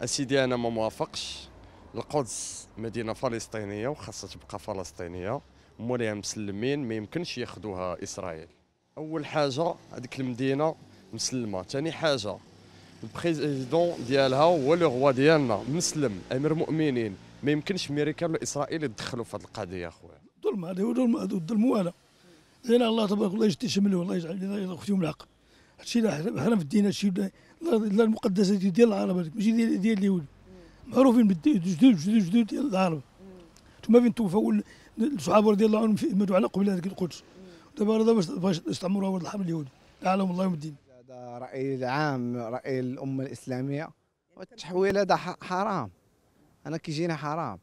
اسيدي انا ما موافقش القدس مدينه فلسطينيه وخاصها تبقى فلسطينيه مولاها مسلمين ما يمكنش ياخذوها اسرائيل اول حاجه هذيك المدينه مسلمه ثاني حاجه البريزيدون ديالها هو لو روا ديالنا مسلم امير مؤمنين ما يمكنش ميريكان ولا اسرائيل يدخلوا في هذه القضيه اخويا ظلم هذا هو ظلم هذا والو زين الله تبارك الله شمله والله يجعل يخفيهم العقل هادشي حرام في الدين هادشي لا المقدسات ديال العرب هذيك ماشي ديال ديال اليهود معروفين بالجدود جدود جدود ديال العرب ثم فين توفوا الصحابه رضي الله عنهم ماتوا على قبل هذيك القدس دابا راه باش استعمروها ولد الحمل اليهود لعلهم الله يوم الدين هذا راي العام راي الامه الاسلاميه والتحويل هذا حرام انا كيجيني حرام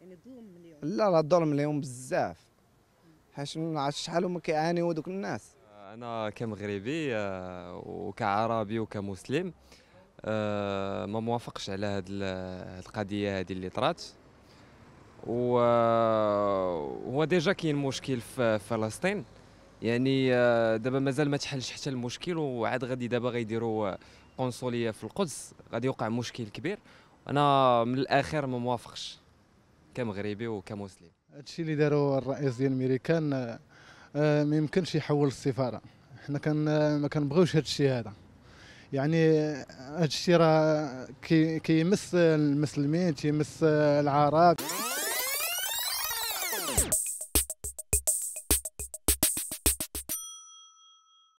يعني ظلم اليوم لا راه ظلم اليوم بزاف حيت ما عرفتش شحال هما كيعانيو دوك الناس آه، انا كمغربي آه، وكعربي وكمسلم آه، ما موافقش على هاد القضيه هذه اللي طرات هو ديجا كاين مشكل في فلسطين يعني دابا مازال ما تحلش حتى المشكل وعاد غادي دابا غيديروا قنصليه في القدس غادي يوقع مشكل كبير انا من الاخر ما موافقش كمغربي وكمسلم هادشي اللي داروا الرئيس ديال الميريكان آه، ما يمكنش يحول السفاره حنا كان آه، ما كنبغيوش هادشي هذا يعني آه، هادشي راه كيمس المسلمين تيمس العرب